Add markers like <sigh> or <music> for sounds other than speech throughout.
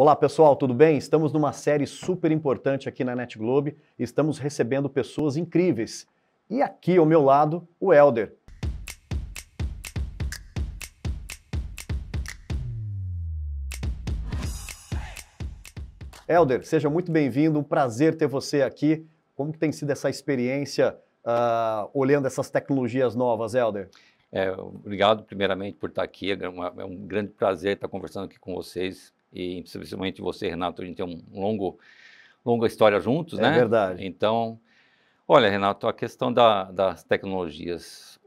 Olá pessoal, tudo bem? Estamos numa série super importante aqui na NET Globe e estamos recebendo pessoas incríveis. E aqui ao meu lado, o Elder. Elder, seja muito bem-vindo, um prazer ter você aqui. Como tem sido essa experiência uh, olhando essas tecnologias novas, Elder? É, obrigado primeiramente por estar aqui, é, é um grande prazer estar conversando aqui com vocês, e principalmente você, Renato, a gente tem um longo, longa história juntos, é né? É verdade. Então, olha, Renato, a questão da, das tecnologias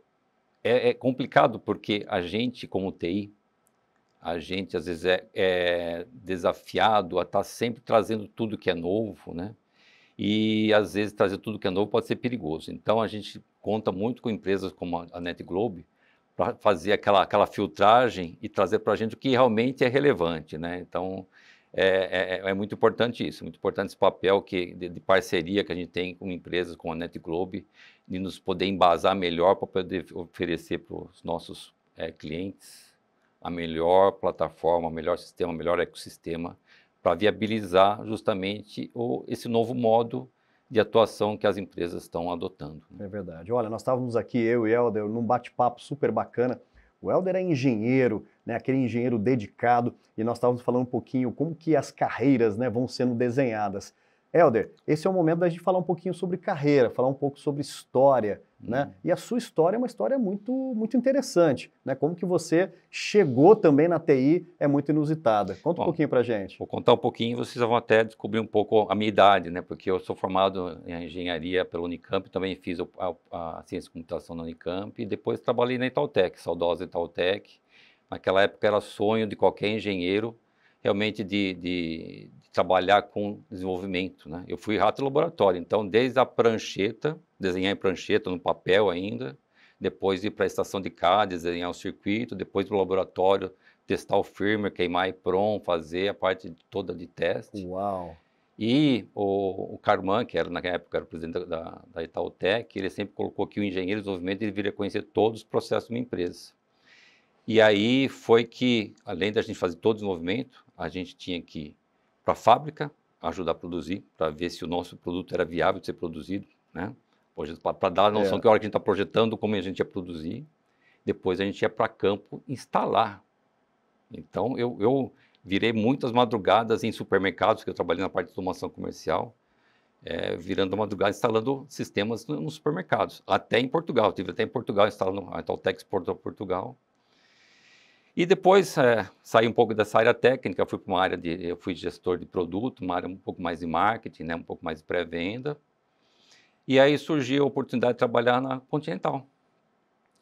é, é, complicado porque a gente, como TI, a gente às vezes é, é desafiado a estar tá sempre trazendo tudo que é novo, né? E às vezes trazer tudo que é novo pode ser perigoso. Então a gente conta muito com empresas como a NetGlobe, para fazer aquela, aquela filtragem e trazer para a gente o que realmente é relevante. Né? Então, é, é, é, muito importante isso, muito importante esse papel que, de, de, parceria que a gente tem com empresas com a NetGlobe, de nos poder embasar melhor para poder oferecer para os nossos é, clientes a melhor plataforma, o melhor sistema, o melhor ecossistema, para viabilizar justamente o, esse novo modo de atuação que as empresas estão adotando. Né? É verdade. Olha, nós estávamos aqui, eu e Helder, num bate-papo super bacana. O Helder é engenheiro, né, aquele engenheiro dedicado, e nós estávamos falando um pouquinho como que as carreiras né, vão sendo desenhadas. Helder, esse é o momento da gente falar um pouquinho sobre carreira, falar um pouco sobre história, né? uhum. né? E a sua história é uma história muito, muito interessante, né? Como que você chegou também na TI é muito inusitada. Conta Bom, um pouquinho pra gente. Vou contar um pouquinho, vocês vão até descobrir um pouco a minha idade, né? Porque eu sou formado em engenharia pela Unicamp, também fiz a, a, a ciência de computação na Unicamp e depois trabalhei na Itautec, saudosa Itautec. Naquela época era sonho de qualquer engenheiro realmente de, de, de trabalhar com desenvolvimento. Né? Eu fui rato laboratório, então desde a prancheta, desenhar em prancheta, no papel ainda, depois ir para a estação de cá, desenhar o circuito, depois para o laboratório, testar o firmware, queimar e EPROM, fazer a parte toda de teste. Uau! E o, o Carman, que era na época era o presidente da, da Itautec, ele sempre colocou que o engenheiro de desenvolvimento ele viria conhecer todos os processos de uma empresa. E aí foi que, além da gente fazer todo o movimento, a gente tinha que ir para a fábrica ajudar a produzir, para ver se o nosso produto era viável de ser produzido, né? Para dar a noção é. que a hora que a gente está projetando, como a gente ia produzir. Depois a gente ia para campo instalar. Então, eu, eu virei muitas madrugadas em supermercados, que eu trabalhei na parte de automação comercial, é, virando madrugada instalando sistemas nos supermercados, até em Portugal. Eu tive até em Portugal instalando a para Portugal e depois é, saí um pouco dessa área técnica, fui para uma área de, eu fui gestor de produto, uma área um pouco mais de marketing, né, um pouco mais de pré-venda. E aí surgiu a oportunidade de trabalhar na Continental.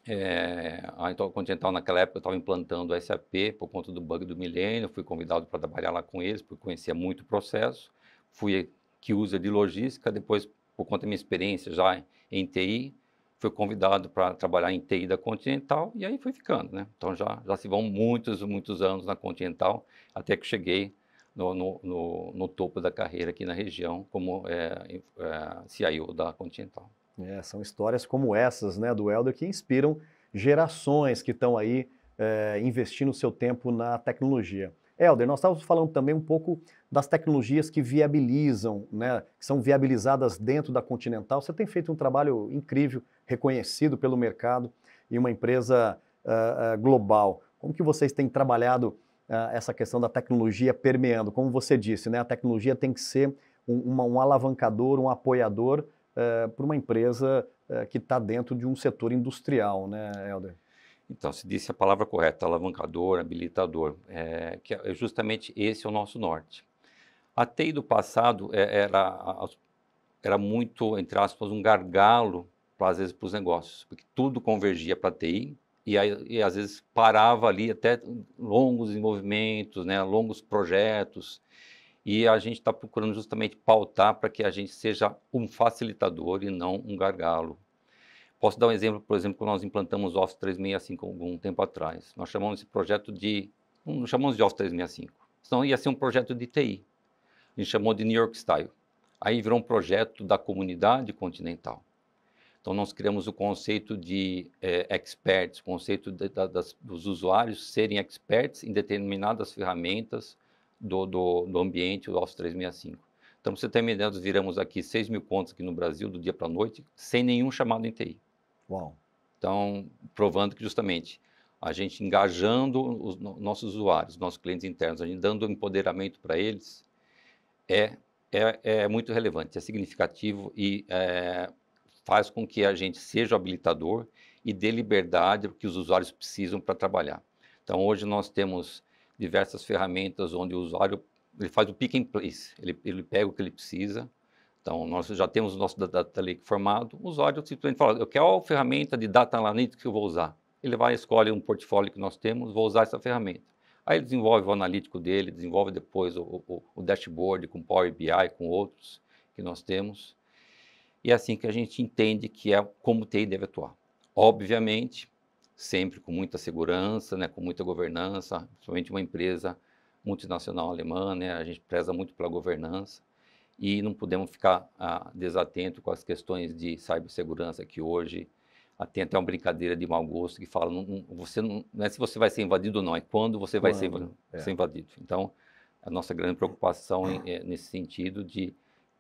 É, a Continental naquela época estava implantando o SAP por conta do bug do milênio, fui convidado para trabalhar lá com eles, porque conhecia muito o processo. Fui que usa de logística, depois por conta da minha experiência já em TI, fui convidado para trabalhar em TI da Continental e aí fui ficando, né? Então já, já se vão muitos, muitos anos na Continental, até que cheguei no, no, no, no topo da carreira aqui na região como é, é, CIO da Continental. É, são histórias como essas, né, do Helder, que inspiram gerações que estão aí é, investindo seu tempo na tecnologia. Helder, nós estávamos falando também um pouco das tecnologias que viabilizam, né, que são viabilizadas dentro da Continental. Você tem feito um trabalho incrível, reconhecido pelo mercado e uma empresa uh, uh, global. Como que vocês têm trabalhado uh, essa questão da tecnologia permeando? Como você disse, né, a tecnologia tem que ser um, uma, um alavancador, um apoiador eh, para uma empresa eh, que está dentro de um setor industrial, né, Helder? Então, se disse a palavra correta, alavancador, habilitador, é, que é justamente esse é o nosso norte. A TI do passado é, era, era muito, entre aspas, um gargalo, pra, às vezes, para os negócios, porque tudo convergia para a TI, e, aí, e, às vezes parava ali até longos desenvolvimentos, né, longos projetos, e a gente está procurando justamente pautar para que a gente seja um facilitador e não um gargalo Posso dar um exemplo, por exemplo, quando nós implantamos Office 365 algum tempo atrás. Nós chamamos esse projeto de, não chamamos de Office 365, senão ia ser um projeto de TI. A gente chamou de New York Style. Aí virou um projeto da comunidade continental. Então, nós criamos o conceito de eh, experts, o conceito de, da, das, dos usuários serem experts em determinadas ferramentas do, do, do ambiente do Office 365. Então, você ter uma ideia, nós viramos aqui 6 mil contas aqui no Brasil, do dia para a noite, sem nenhum chamado em TI. Uau. Então, provando que justamente a gente engajando os nossos usuários, nossos clientes internos, a gente dando empoderamento para eles, é, é, é, muito relevante, é significativo e é, faz com que a gente seja habilitador e dê liberdade que os usuários precisam para trabalhar. Então, hoje nós temos diversas ferramentas onde o usuário ele faz o pick and place, ele, ele pega o que ele precisa, então, nós já temos o nosso Data Lake formado, o usuário simplesmente fala, eu quero a ferramenta de Data Analytics que eu vou usar. Ele vai escolhe um portfólio que nós temos, vou usar essa ferramenta. Aí ele desenvolve o analítico dele, desenvolve depois o, o, o dashboard com Power BI, com outros que nós temos. E é assim que a gente entende que é como o TI deve atuar. Obviamente, sempre com muita segurança, né, com muita governança, principalmente uma empresa multinacional alemã, né, a gente preza muito pela governança e não podemos ficar ah, desatentos com as questões de cibersegurança que hoje tem até uma brincadeira de mau gosto que fala não, não, você não, não, é se você vai ser invadido ou não, é quando você vai quando? Ser, invadido, é. ser, invadido. Então, a nossa grande preocupação é. É nesse sentido de,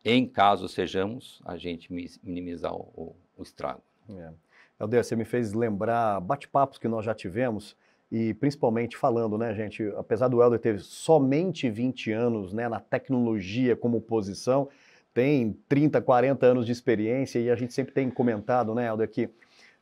em caso sejamos, a gente minimizar o, o estrago. É. Aldeia, você me fez lembrar bate-papos que nós já tivemos e principalmente falando, né, gente, apesar do Helder ter somente 20 anos né, na tecnologia como posição, tem 30, 40 anos de experiência e a gente sempre tem comentado, né, Helder, que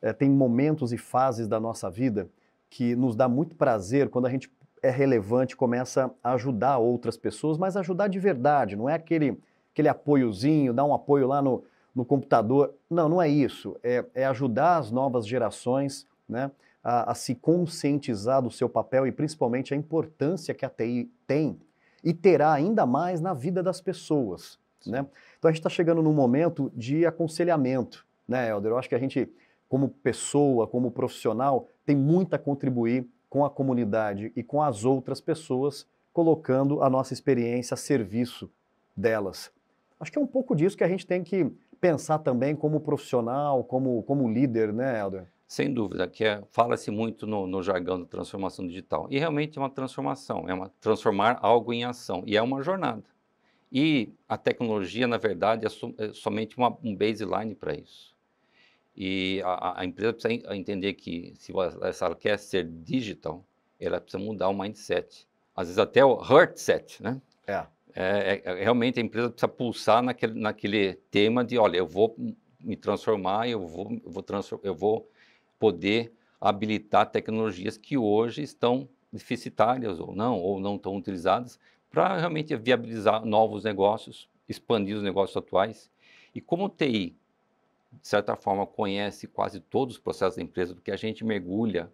é, tem momentos e fases da nossa vida que nos dá muito prazer quando a gente é relevante, começa a ajudar outras pessoas, mas ajudar de verdade, não é aquele, aquele apoiozinho, dar um apoio lá no, no computador. Não, não é isso. É, é ajudar as novas gerações, né? a, a se conscientizar do seu papel e principalmente a importância que a TI tem e terá ainda mais na vida das pessoas. Né? Então a gente está chegando num momento de aconselhamento, né, Helder? Eu acho que a gente, como pessoa, como profissional, tem muito a contribuir com a comunidade e com as outras pessoas, colocando a nossa experiência a serviço delas. Acho que é um pouco disso que a gente tem que pensar também como profissional, como, como líder, né, Helder? Sem dúvida, que é, fala-se muito no, no, jargão da transformação digital. E realmente é uma transformação, é uma transformar algo em ação. E é uma jornada. E a tecnologia, na verdade, é, so, é somente uma, um baseline para isso. E a, a, empresa precisa entender que se ela quer ser digital, ela precisa mudar o mindset. Às vezes até o heartset né? É. É, é, é realmente a empresa precisa pulsar naquele, naquele tema de, olha, eu vou me transformar, eu vou, eu vou, transform, eu vou poder habilitar tecnologias que hoje estão deficitárias ou não, ou não estão utilizadas, para realmente viabilizar novos negócios, expandir os negócios atuais. E como o TI, de certa forma, conhece quase todos os processos da empresa, porque a gente mergulha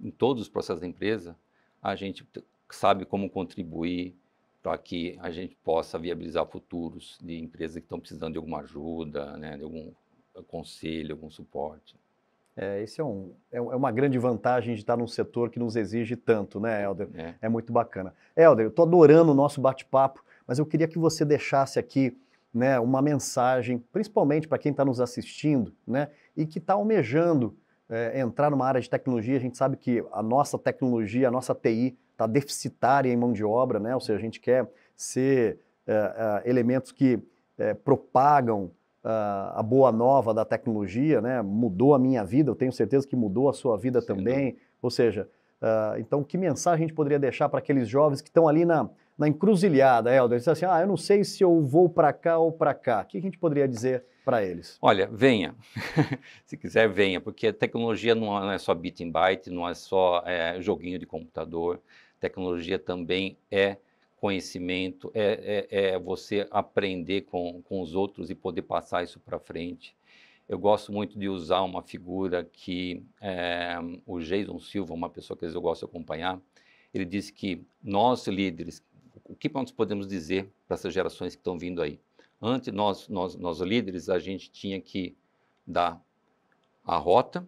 em todos os processos da empresa, a gente sabe como contribuir para que a gente possa viabilizar futuros de empresas que estão precisando de alguma ajuda, né, de algum conselho, algum suporte. É, esse é, um, é, é, uma grande vantagem de estar num setor que nos exige tanto, né, Helder? É, é muito bacana. Helder, eu estou adorando o nosso bate-papo, mas eu queria que você deixasse aqui né, uma mensagem, principalmente para quem está nos assistindo né, e que está almejando é, entrar numa área de tecnologia. A gente sabe que a nossa tecnologia, a nossa TI, está deficitária em mão de obra, né? ou seja, a gente quer ser é, é, elementos que propagam a boa nova da tecnologia, né? mudou a minha vida, eu tenho certeza que mudou a sua vida Sim, também. Ou seja, uh, então que mensagem a gente poderia deixar para aqueles jovens que estão ali na, na encruzilhada, Helder? Diz assim, ah, eu não sei se eu vou para cá ou para cá. O que a gente poderia dizer para eles? Olha, venha. <laughs> se quiser, venha, porque a tecnologia não é, é só bit and byte, não é só é, joguinho de computador. tecnologia também é conhecimento, é, é, é você aprender com, com os outros e poder passar isso para frente. Eu gosto muito de usar uma figura que é, o Jason Silva, uma pessoa que eu gosto de acompanhar, ele disse que nós líderes, o que nós podemos dizer para essas gerações que estão vindo aí? Antes, nós, nós, nós líderes, a gente tinha que dar a rota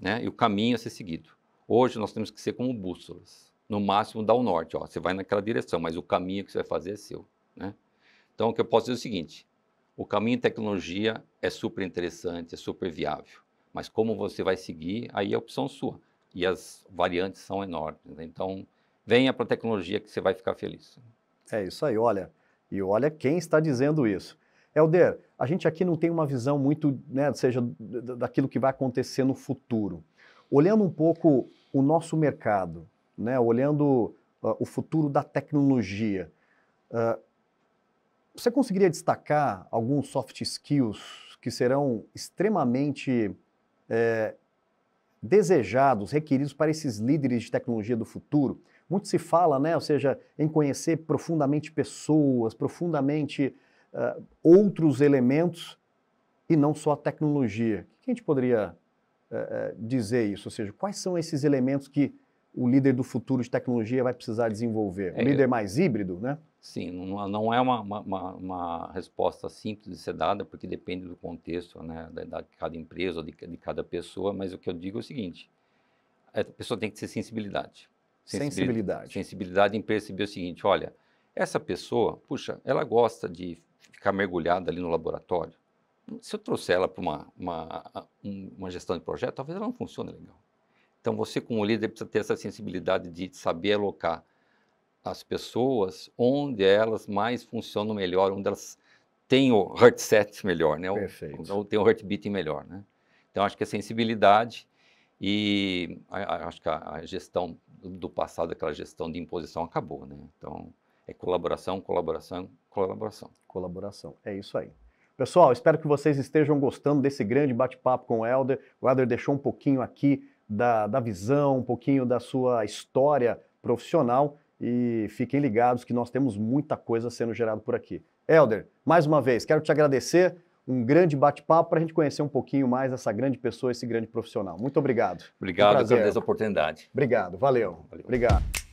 né, e o caminho a ser seguido. Hoje, nós temos que ser como bússolas no máximo dá o norte, ó, você vai naquela direção, mas o caminho que você vai fazer é seu. Né? Então, o que eu posso dizer é o seguinte, o caminho em tecnologia é super interessante, é super viável, mas como você vai seguir, aí é opção sua. E as variantes são enormes. Né? Então, venha para a tecnologia que você vai ficar feliz. É isso aí, olha. E olha quem está dizendo isso. Helder, a gente aqui não tem uma visão muito, né, seja daquilo que vai acontecer no futuro. Olhando um pouco o nosso mercado, né, olhando uh, o futuro da tecnologia, uh, você conseguiria destacar alguns soft skills que serão extremamente é, desejados, requeridos para esses líderes de tecnologia do futuro? Muito se fala, né, ou seja, em conhecer profundamente pessoas, profundamente uh, outros elementos e não só a tecnologia. O que a gente poderia uh, dizer isso? Ou seja, quais são esses elementos que o líder do futuro de tecnologia vai precisar desenvolver? Um é, líder mais híbrido, né? Sim, não, não é uma, uma, uma, resposta simples de ser dada, porque depende do contexto, né, da, de cada empresa, de, de cada pessoa, mas o que eu digo é o seguinte, a pessoa tem que ter sensibilidade. Sensibilidade. Sensibilidade em perceber o seguinte, olha, essa pessoa, puxa, ela gosta de ficar mergulhada ali no laboratório. Se eu trouxer ela para uma, uma, uma gestão de projeto, talvez ela não funcione legal. Então, você, como líder, precisa ter essa sensibilidade de saber alocar as pessoas onde elas mais funcionam melhor, onde elas têm o heart set melhor, né? Perfeito. Ou, ou tem o heartbeat melhor, né? Então, acho que a sensibilidade e a, a, acho que a, a, gestão do passado, aquela gestão de imposição, acabou, né? Então, é colaboração, colaboração, colaboração. Colaboração, é isso aí. Pessoal, espero que vocês estejam gostando desse grande bate-papo com o Helder. O Helder deixou um pouquinho aqui da, da visão, um pouquinho da sua história profissional e fiquem ligados que nós temos muita coisa sendo gerada por aqui. Elder, mais uma vez, quero te agradecer. Um grande bate-papo para a gente conhecer um pouquinho mais essa grande pessoa, esse grande profissional. Muito obrigado. Obrigado, um agradeço a oportunidade. Obrigado, valeu. valeu. Obrigado.